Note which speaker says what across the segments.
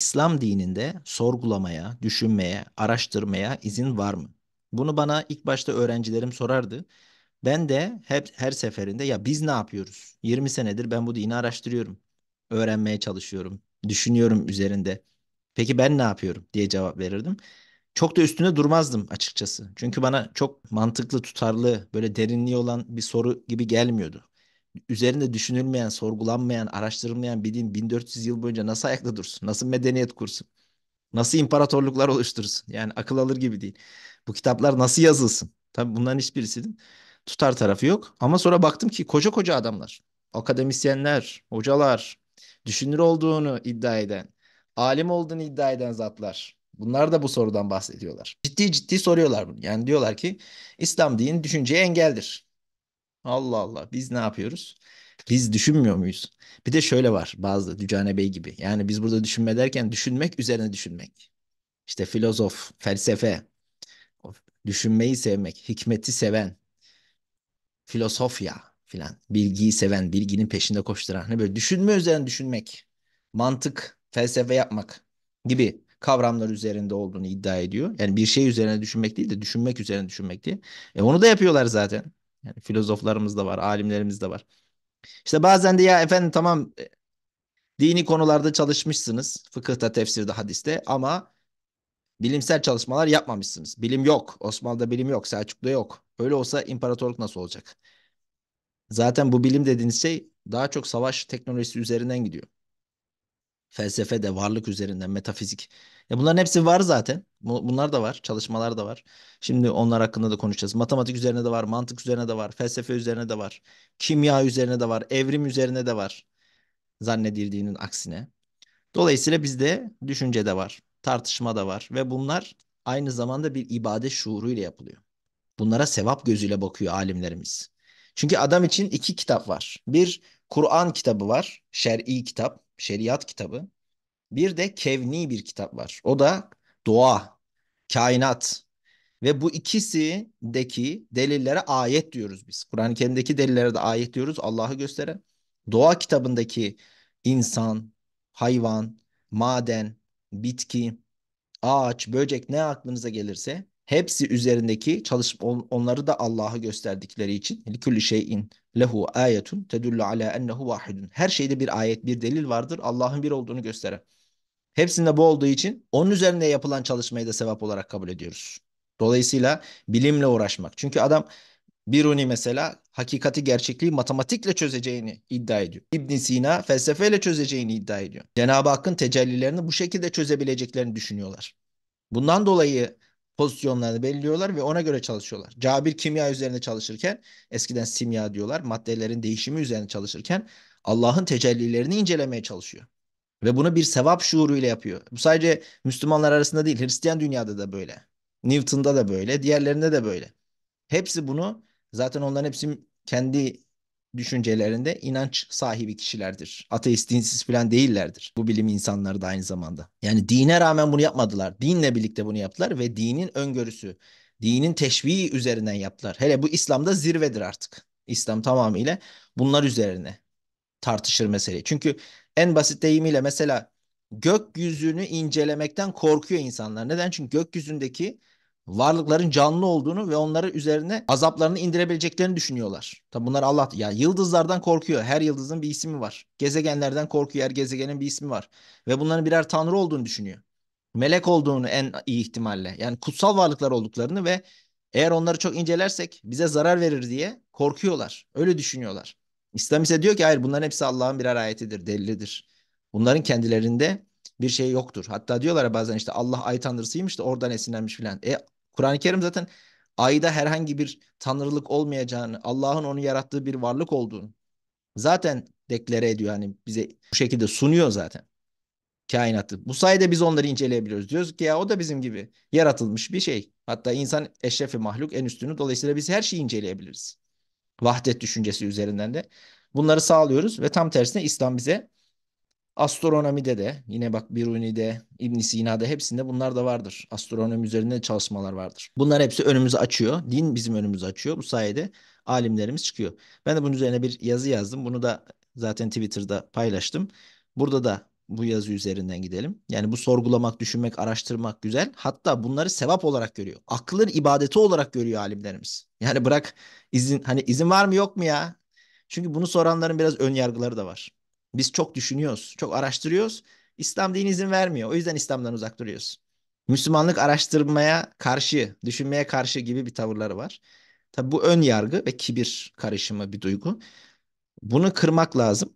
Speaker 1: İslam dininde sorgulamaya, düşünmeye, araştırmaya izin var mı? Bunu bana ilk başta öğrencilerim sorardı. Ben de hep her seferinde ya biz ne yapıyoruz? 20 senedir ben bu dini araştırıyorum. Öğrenmeye çalışıyorum. Düşünüyorum üzerinde. Peki ben ne yapıyorum diye cevap verirdim. Çok da üstüne durmazdım açıkçası. Çünkü bana çok mantıklı, tutarlı, böyle derinliği olan bir soru gibi gelmiyordu üzerinde düşünülmeyen, sorgulanmayan, araştırılmayan bir din 1400 yıl boyunca nasıl ayakta dursun? Nasıl medeniyet kursun? Nasıl imparatorluklar oluştursun? Yani akıl alır gibi değil. Bu kitaplar nasıl yazılsın? Tabii bunların hiçbirisinin tutar tarafı yok. Ama sonra baktım ki koca koca adamlar, akademisyenler, hocalar, düşünür olduğunu iddia eden, alim olduğunu iddia eden zatlar. Bunlar da bu sorudan bahsediyorlar. Ciddi ciddi soruyorlar bunu. Yani diyorlar ki İslam dini düşünceye engeldir. Allah Allah biz ne yapıyoruz? Biz düşünmüyor muyuz? Bir de şöyle var bazı Dücane Bey gibi. Yani biz burada düşünme derken düşünmek üzerine düşünmek. İşte filozof, felsefe, düşünmeyi sevmek, hikmeti seven, filozofya filan, bilgiyi seven, bilginin peşinde koşturan. Hani böyle düşünme üzerine düşünmek, mantık, felsefe yapmak gibi kavramlar üzerinde olduğunu iddia ediyor. Yani bir şey üzerine düşünmek değil de düşünmek üzerine düşünmek diye. E onu da yapıyorlar zaten. Yani filozoflarımız da var, alimlerimiz de var. İşte bazen de ya efendim tamam e, dini konularda çalışmışsınız. Fıkıhta, tefsirde, hadiste ama bilimsel çalışmalar yapmamışsınız. Bilim yok. Osmanlı'da bilim yok, Selçuklu'da yok. Öyle olsa imparatorluk nasıl olacak? Zaten bu bilim dediğiniz şey daha çok savaş teknolojisi üzerinden gidiyor felsefe de varlık üzerinden metafizik. Ya bunların hepsi var zaten. Bunlar da var, çalışmalar da var. Şimdi onlar hakkında da konuşacağız. Matematik üzerine de var, mantık üzerine de var, felsefe üzerine de var, kimya üzerine de var, evrim üzerine de var. Zannedildiğinin aksine. Dolayısıyla bizde düşünce de var, tartışma da var ve bunlar aynı zamanda bir ibadet şuuruyla yapılıyor. Bunlara sevap gözüyle bakıyor alimlerimiz. Çünkü adam için iki kitap var. Bir Kur'an kitabı var, şer'i kitap şeriat kitabı. Bir de kevni bir kitap var. O da doğa, kainat. Ve bu ikisindeki delillere ayet diyoruz biz. Kur'an-ı Kerim'deki delillere de ayet diyoruz Allah'ı gösteren. Doğa kitabındaki insan, hayvan, maden, bitki, ağaç, böcek ne aklınıza gelirse hepsi üzerindeki çalışıp onları da Allah'ı gösterdikleri için likülli şeyin lehu ayetun tedullu ala ennehu vahidun. Her şeyde bir ayet, bir delil vardır Allah'ın bir olduğunu gösteren. Hepsinde bu olduğu için onun üzerine yapılan çalışmayı da sevap olarak kabul ediyoruz. Dolayısıyla bilimle uğraşmak. Çünkü adam Biruni mesela hakikati gerçekliği matematikle çözeceğini iddia ediyor. ibn Sina felsefeyle çözeceğini iddia ediyor. Cenab-ı Hakk'ın tecellilerini bu şekilde çözebileceklerini düşünüyorlar. Bundan dolayı pozisyonlarını belirliyorlar ve ona göre çalışıyorlar. Cabir kimya üzerine çalışırken eskiden simya diyorlar maddelerin değişimi üzerine çalışırken Allah'ın tecellilerini incelemeye çalışıyor. Ve bunu bir sevap şuuruyla yapıyor. Bu sadece Müslümanlar arasında değil Hristiyan dünyada da böyle. Newton'da da böyle diğerlerinde de böyle. Hepsi bunu zaten onların hepsi kendi düşüncelerinde inanç sahibi kişilerdir. Ateist, dinsiz falan değillerdir. Bu bilim insanları da aynı zamanda. Yani dine rağmen bunu yapmadılar. Dinle birlikte bunu yaptılar ve dinin öngörüsü, dinin teşviği üzerinden yaptılar. Hele bu İslam'da zirvedir artık. İslam tamamıyla bunlar üzerine tartışır meseleyi. Çünkü en basit deyimiyle mesela gökyüzünü incelemekten korkuyor insanlar. Neden? Çünkü gökyüzündeki varlıkların canlı olduğunu ve onları üzerine azaplarını indirebileceklerini düşünüyorlar. Tabi bunlar Allah ya yıldızlardan korkuyor. Her yıldızın bir ismi var. Gezegenlerden korkuyor. Her gezegenin bir ismi var. Ve bunların birer tanrı olduğunu düşünüyor. Melek olduğunu en iyi ihtimalle. Yani kutsal varlıklar olduklarını ve eğer onları çok incelersek bize zarar verir diye korkuyorlar. Öyle düşünüyorlar. İslam ise diyor ki hayır bunların hepsi Allah'ın birer ayetidir, delilidir. Bunların kendilerinde bir şey yoktur. Hatta diyorlar bazen işte Allah ay tanrısıymış da oradan esinlenmiş filan. E Kur'an-ı Kerim zaten ayda herhangi bir tanrılık olmayacağını, Allah'ın onu yarattığı bir varlık olduğunu zaten deklare ediyor. Hani bize bu şekilde sunuyor zaten kainatı. Bu sayede biz onları inceleyebiliyoruz. Diyoruz ki ya o da bizim gibi yaratılmış bir şey. Hatta insan eşrefi mahluk en üstünü. Dolayısıyla biz her şeyi inceleyebiliriz. Vahdet düşüncesi üzerinden de. Bunları sağlıyoruz ve tam tersine İslam bize Astronomide de yine bak Biruni'de, İbn Sina'da hepsinde bunlar da vardır. Astronomi üzerinde çalışmalar vardır. Bunlar hepsi önümüzü açıyor. Din bizim önümüzü açıyor. Bu sayede alimlerimiz çıkıyor. Ben de bunun üzerine bir yazı yazdım. Bunu da zaten Twitter'da paylaştım. Burada da bu yazı üzerinden gidelim. Yani bu sorgulamak, düşünmek, araştırmak güzel. Hatta bunları sevap olarak görüyor. Aklın ibadeti olarak görüyor alimlerimiz. Yani bırak izin hani izin var mı yok mu ya? Çünkü bunu soranların biraz ön yargıları da var. Biz çok düşünüyoruz, çok araştırıyoruz. İslam dini izin vermiyor. O yüzden İslam'dan uzak duruyoruz. Müslümanlık araştırmaya karşı, düşünmeye karşı gibi bir tavırları var. Tabi bu ön yargı ve kibir karışımı bir duygu. Bunu kırmak lazım.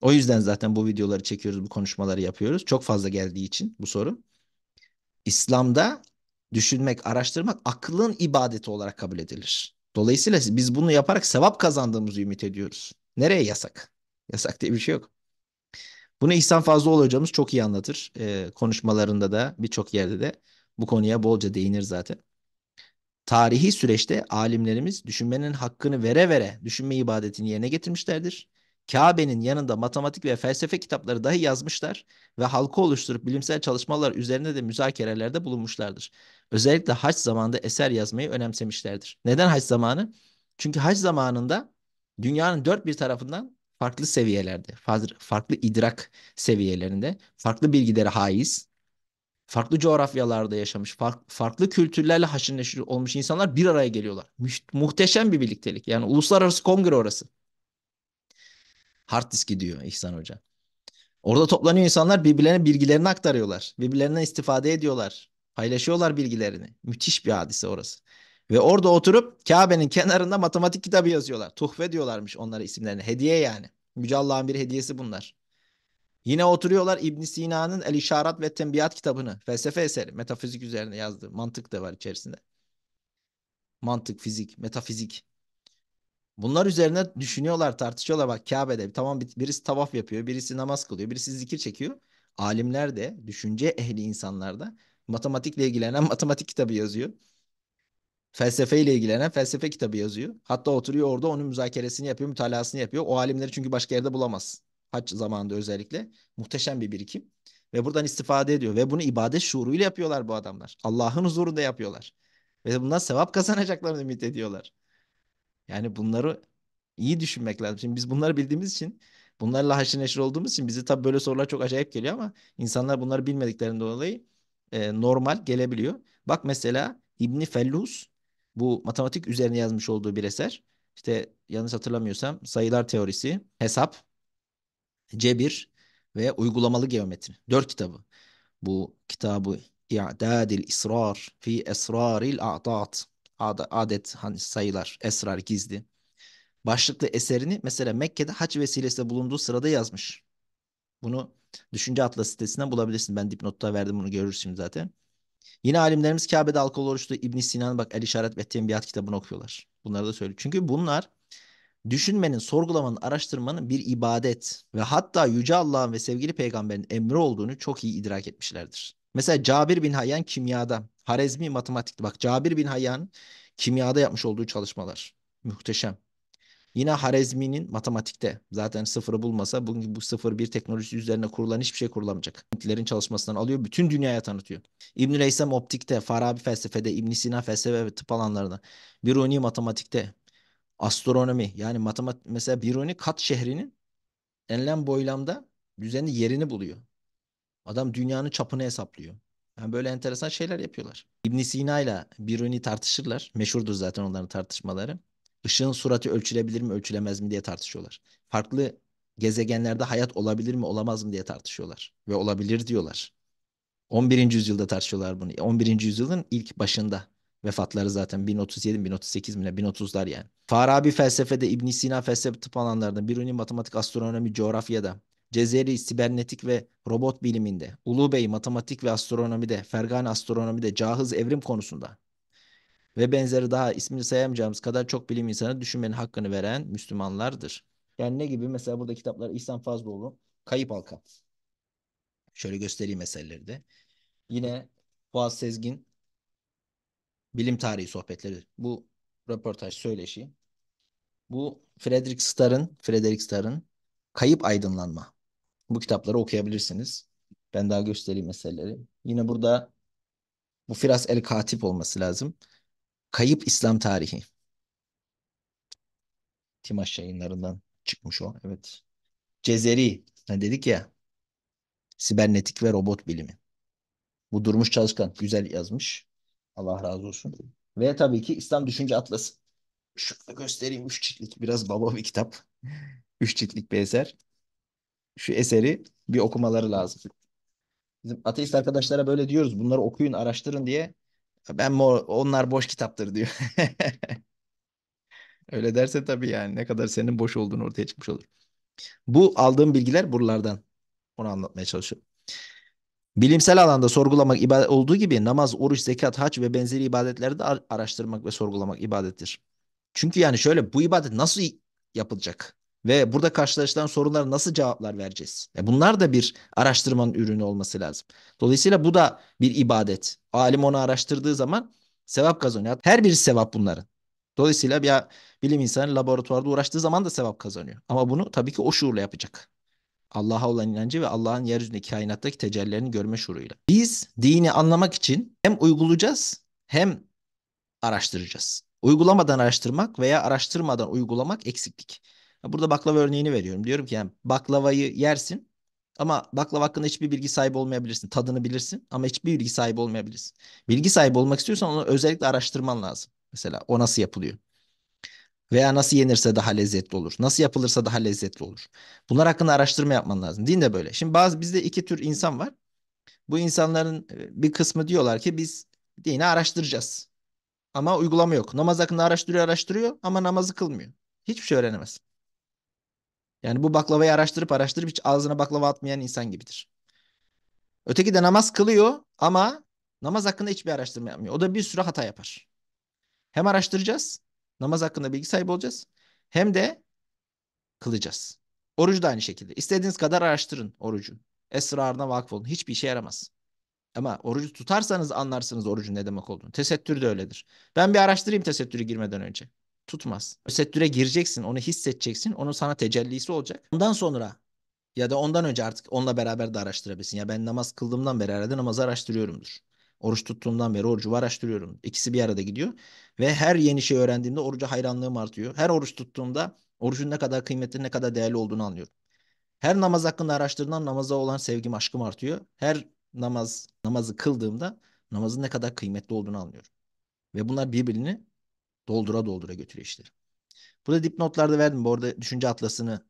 Speaker 1: O yüzden zaten bu videoları çekiyoruz, bu konuşmaları yapıyoruz. Çok fazla geldiği için bu soru. İslam'da düşünmek, araştırmak aklın ibadeti olarak kabul edilir. Dolayısıyla biz bunu yaparak sevap kazandığımızı ümit ediyoruz. Nereye yasak? Yasak diye bir şey yok. Bunu İhsan Fazlıoğlu hocamız çok iyi anlatır. E, konuşmalarında da birçok yerde de bu konuya bolca değinir zaten. Tarihi süreçte alimlerimiz düşünmenin hakkını vere vere düşünme ibadetini yerine getirmişlerdir. Kabe'nin yanında matematik ve felsefe kitapları dahi yazmışlar ve halkı oluşturup bilimsel çalışmalar üzerinde de müzakerelerde bulunmuşlardır. Özellikle haç zamanında eser yazmayı önemsemişlerdir. Neden haç zamanı? Çünkü haç zamanında dünyanın dört bir tarafından farklı seviyelerde, farklı idrak seviyelerinde, farklı bilgilere haiz, farklı coğrafyalarda yaşamış, farklı kültürlerle haşır neşir olmuş insanlar bir araya geliyorlar. Muhteşem bir birliktelik. Yani uluslararası kongre orası. Hard disk diyor İhsan Hoca. Orada toplanıyor insanlar birbirlerine bilgilerini aktarıyorlar. Birbirlerinden istifade ediyorlar. Paylaşıyorlar bilgilerini. Müthiş bir hadise orası. Ve orada oturup Kabe'nin kenarında matematik kitabı yazıyorlar. Tuhfe diyorlarmış onlara isimlerini. Hediye yani. Yüce Allah'ın bir hediyesi bunlar. Yine oturuyorlar İbn Sina'nın El İşarat ve Tembiyat kitabını. Felsefe eseri. Metafizik üzerine yazdığı. Mantık da var içerisinde. Mantık, fizik, metafizik. Bunlar üzerine düşünüyorlar, tartışıyorlar. Bak Kabe'de tamam birisi tavaf yapıyor, birisi namaz kılıyor, birisi zikir çekiyor. Alimler de, düşünce ehli insanlar da matematikle ilgilenen matematik kitabı yazıyor felsefeyle ilgilenen felsefe kitabı yazıyor. Hatta oturuyor orada onun müzakeresini yapıyor, mütalasını yapıyor. O alimleri çünkü başka yerde bulamaz. Haç zamanında özellikle. Muhteşem bir birikim. Ve buradan istifade ediyor. Ve bunu ibadet şuuruyla yapıyorlar bu adamlar. Allah'ın huzurunda yapıyorlar. Ve bundan sevap kazanacaklarını ümit ediyorlar. Yani bunları iyi düşünmek lazım. Şimdi biz bunları bildiğimiz için bunlarla haşır neşir olduğumuz için bizi tabii böyle sorular çok acayip geliyor ama insanlar bunları bilmediklerinden dolayı e, normal gelebiliyor. Bak mesela İbni Fellus bu matematik üzerine yazmış olduğu bir eser. İşte yanlış hatırlamıyorsam sayılar teorisi, hesap, cebir ve uygulamalı geometri. Dört kitabı. Bu kitabı İ'dadil İsrar fi Esraril A'dat. Adet hani sayılar, esrar, gizli. Başlıklı eserini mesela Mekke'de haç vesilesiyle bulunduğu sırada yazmış. Bunu Düşünce Atlas sitesinden bulabilirsin. Ben dipnotta verdim bunu görürsün zaten. Yine alimlerimiz Kabe'de alkol oruçlu İbn Sina'nın bak El İşaret ve Tembiyat kitabını okuyorlar. Bunları da söylüyor. Çünkü bunlar düşünmenin, sorgulamanın, araştırmanın bir ibadet ve hatta Yüce Allah'ın ve sevgili peygamberin emri olduğunu çok iyi idrak etmişlerdir. Mesela Cabir bin Hayyan kimyada, Harezmi matematikte. Bak Cabir bin Hayyan kimyada yapmış olduğu çalışmalar muhteşem. Yine Harezmi'nin matematikte zaten sıfırı bulmasa bugün bu sıfır bir teknolojisi üzerine kurulan hiçbir şey kurulamayacak. Hintlilerin çalışmasından alıyor bütün dünyaya tanıtıyor. İbn-i Reysem optikte, Farabi felsefede, İbn Sina felsefe ve tıp alanlarında, Biruni matematikte, astronomi yani matematik mesela Biruni Kat şehrinin enlem boylamda düzenli yerini buluyor. Adam dünyanın çapını hesaplıyor. Yani böyle enteresan şeyler yapıyorlar. İbn Sina ile Biruni tartışırlar. Meşhurdur zaten onların tartışmaları. Işığın surati ölçülebilir mi, ölçülemez mi diye tartışıyorlar. Farklı gezegenlerde hayat olabilir mi, olamaz mı diye tartışıyorlar. Ve olabilir diyorlar. 11. yüzyılda tartışıyorlar bunu. 11. yüzyılın ilk başında. Vefatları zaten 1037, 1038 mi ne? 1030'lar yani. Farabi felsefede, İbn Sina felsefe tıp alanlarında, Biruni matematik, astronomi, coğrafyada, Cezeri sibernetik ve robot biliminde, Ulubey matematik ve astronomide, Fergani astronomide, Cahız evrim konusunda, ve benzeri daha ismini sayamayacağımız kadar çok bilim insanı düşünmenin hakkını veren Müslümanlardır. Yani ne gibi? Mesela burada kitaplar İhsan Fazlıoğlu, Kayıp Halka. Şöyle göstereyim eserleri de. Yine Fuat Sezgin, Bilim Tarihi Sohbetleri. Bu röportaj söyleşi. Bu Frederick Starr'ın, Frederick Starr'ın Kayıp Aydınlanma. Bu kitapları okuyabilirsiniz. Ben daha göstereyim eserleri. Yine burada bu Firas El Katip olması lazım. Kayıp İslam Tarihi. Timaş yayınlarından çıkmış o. Evet. Cezeri. Ne dedik ya. Sibernetik ve robot bilimi. Bu Durmuş Çalışkan. Güzel yazmış. Allah razı olsun. Ve tabii ki İslam Düşünce Atlası. Şöyle göstereyim. Üç ciltlik. Biraz baba bir kitap. Üç ciltlik bir eser. Şu eseri bir okumaları lazım. Bizim ateist arkadaşlara böyle diyoruz. Bunları okuyun, araştırın diye. Ben mor, onlar boş kitaptır diyor. Öyle derse tabii yani ne kadar senin boş olduğunu ortaya çıkmış olur. Bu aldığım bilgiler buralardan. Onu anlatmaya çalışıyorum. Bilimsel alanda sorgulamak ibadet olduğu gibi namaz, oruç, zekat, hac ve benzeri ibadetleri de araştırmak ve sorgulamak ibadettir. Çünkü yani şöyle bu ibadet nasıl yapılacak? ve burada karşılaşılan sorunlara nasıl cevaplar vereceğiz? E bunlar da bir araştırmanın ürünü olması lazım. Dolayısıyla bu da bir ibadet. Alim onu araştırdığı zaman sevap kazanıyor. Her bir sevap bunların. Dolayısıyla bir bilim insanı laboratuvarda uğraştığı zaman da sevap kazanıyor. Ama bunu tabii ki o şuurla yapacak. Allah'a olan inancı ve Allah'ın yeryüzündeki kainattaki tecellilerini görme şuuruyla. Biz dini anlamak için hem uygulayacağız hem araştıracağız. Uygulamadan araştırmak veya araştırmadan uygulamak eksiklik. Burada baklava örneğini veriyorum. Diyorum ki yani baklavayı yersin ama baklava hakkında hiçbir bilgi sahibi olmayabilirsin. Tadını bilirsin ama hiçbir bilgi sahibi olmayabilirsin. Bilgi sahibi olmak istiyorsan onu özellikle araştırman lazım. Mesela o nasıl yapılıyor? Veya nasıl yenirse daha lezzetli olur. Nasıl yapılırsa daha lezzetli olur. Bunlar hakkında araştırma yapman lazım. Din de böyle. Şimdi bazı bizde iki tür insan var. Bu insanların e, bir kısmı diyorlar ki biz dini araştıracağız. Ama uygulama yok. Namaz hakkında araştırıyor araştırıyor ama namazı kılmıyor. Hiçbir şey öğrenemez. Yani bu baklavayı araştırıp araştırıp hiç ağzına baklava atmayan insan gibidir. Öteki de namaz kılıyor ama namaz hakkında hiçbir araştırma yapmıyor. O da bir sürü hata yapar. Hem araştıracağız, namaz hakkında bilgi sahibi olacağız. Hem de kılacağız. Orucu da aynı şekilde. İstediğiniz kadar araştırın orucu. Esrarına vakıf olun. Hiçbir işe yaramaz. Ama orucu tutarsanız anlarsınız orucun ne demek olduğunu. Tesettür de öyledir. Ben bir araştırayım tesettürü girmeden önce tutmaz. Tesettüre gireceksin, onu hissedeceksin. Onun sana tecellisi olacak. Ondan sonra ya da ondan önce artık onunla beraber de araştırabilirsin. Ya ben namaz kıldığımdan beri herhalde namazı araştırıyorumdur. Oruç tuttuğumdan beri orucu araştırıyorum. İkisi bir arada gidiyor. Ve her yeni şey öğrendiğimde oruca hayranlığım artıyor. Her oruç tuttuğumda orucun ne kadar kıymetli, ne kadar değerli olduğunu anlıyorum. Her namaz hakkında araştırdığımdan namaza olan sevgim, aşkım artıyor. Her namaz, namazı kıldığımda namazın ne kadar kıymetli olduğunu anlıyorum. Ve bunlar birbirini Doldura doldura götürüyor işleri. Burada dipnotlarda verdim. Bu arada düşünce atlasını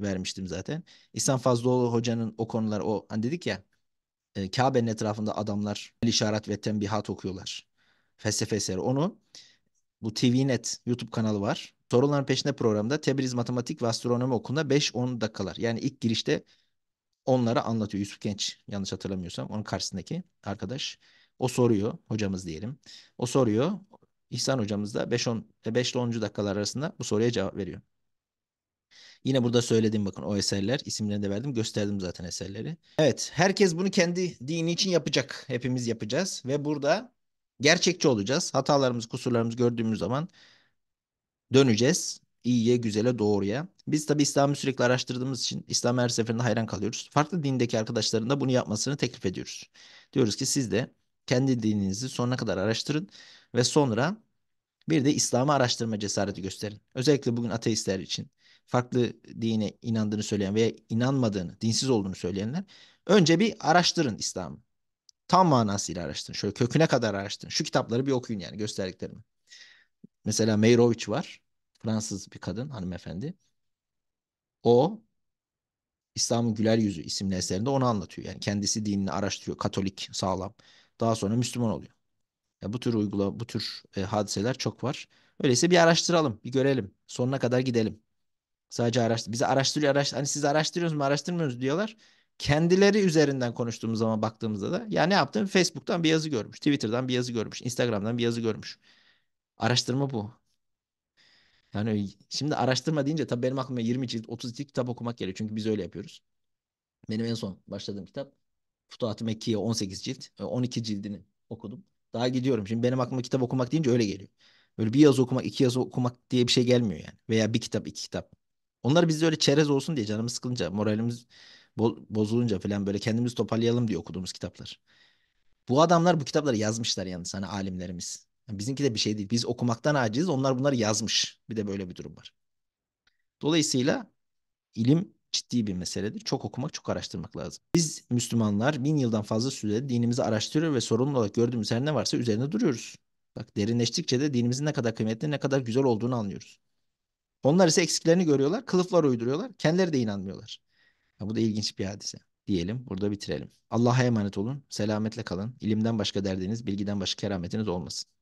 Speaker 1: vermiştim zaten. İhsan Fazlıoğlu hocanın o konular o hani dedik ya e, Kabe'nin etrafında adamlar işaret ve tembihat okuyorlar. Felsefe eseri. Onu bu TVNet YouTube kanalı var. Soruların peşinde programda Tebriz Matematik ve Astronomi Okulu'nda 5-10 dakikalar. Yani ilk girişte onlara anlatıyor. Yusuf Genç yanlış hatırlamıyorsam onun karşısındaki arkadaş. O soruyor hocamız diyelim. O soruyor İhsan hocamız da 5-10 5 e, ile 10. dakikalar arasında bu soruya cevap veriyor. Yine burada söyledim bakın o eserler isimlerini de verdim gösterdim zaten eserleri. Evet herkes bunu kendi dini için yapacak. Hepimiz yapacağız ve burada gerçekçi olacağız. Hatalarımız kusurlarımız gördüğümüz zaman döneceğiz iyiye, güzele, doğruya. Biz tabi İslam'ı sürekli araştırdığımız için İslam her seferinde hayran kalıyoruz. Farklı dindeki arkadaşların da bunu yapmasını teklif ediyoruz. Diyoruz ki siz de kendi dininizi sonuna kadar araştırın ve sonra bir de İslam'ı araştırma cesareti gösterin. Özellikle bugün ateistler için farklı dine inandığını söyleyen veya inanmadığını, dinsiz olduğunu söyleyenler önce bir araştırın İslam'ı. Tam manasıyla araştırın. Şöyle köküne kadar araştırın. Şu kitapları bir okuyun yani gösterdiklerimi. Mesela Meyroviç var. Fransız bir kadın hanımefendi. O İslam'ın Güler Yüzü isimli eserinde onu anlatıyor. Yani kendisi dinini araştırıyor. Katolik, sağlam. Daha sonra Müslüman oluyor. Ya bu tür uygula, bu tür e, hadiseler çok var. Öyleyse bir araştıralım, bir görelim. Sonuna kadar gidelim. Sadece araştır, bize araştırıyor, araştır, hani siz araştırıyorsunuz mu, araştırmıyorsunuz diyorlar. Kendileri üzerinden konuştuğumuz zaman baktığımızda da ya ne yaptım? Facebook'tan bir yazı görmüş, Twitter'dan bir yazı görmüş, Instagram'dan bir yazı görmüş. Araştırma bu. Yani şimdi araştırma deyince tabii benim aklıma 20 cilt, 30 cilt kitap okumak geliyor. Çünkü biz öyle yapıyoruz. Benim en son başladığım kitap Futuhat-ı Mekkiye 18 cilt, 12 e, cildini okudum. Daha gidiyorum. Şimdi benim aklıma kitap okumak deyince öyle geliyor. Böyle bir yazı okumak, iki yazı okumak diye bir şey gelmiyor yani. Veya bir kitap, iki kitap. Onlar bizde öyle çerez olsun diye canımız sıkılınca, moralimiz bozulunca falan böyle kendimizi toparlayalım diye okuduğumuz kitaplar. Bu adamlar bu kitapları yazmışlar yalnız hani alimlerimiz. Yani bizimki de bir şey değil. Biz okumaktan aciz. Onlar bunları yazmış. Bir de böyle bir durum var. Dolayısıyla ilim ciddi bir meseledir. Çok okumak, çok araştırmak lazım. Biz Müslümanlar bin yıldan fazla süre dinimizi araştırıyor ve sorumlu olarak gördüğümüz her ne varsa üzerine duruyoruz. Bak derinleştikçe de dinimizin ne kadar kıymetli, ne kadar güzel olduğunu anlıyoruz. Onlar ise eksiklerini görüyorlar, kılıflar uyduruyorlar, kendileri de inanmıyorlar. Ya bu da ilginç bir hadise. Diyelim, burada bitirelim. Allah'a emanet olun, selametle kalın. İlimden başka derdiniz, bilgiden başka kerametiniz olmasın.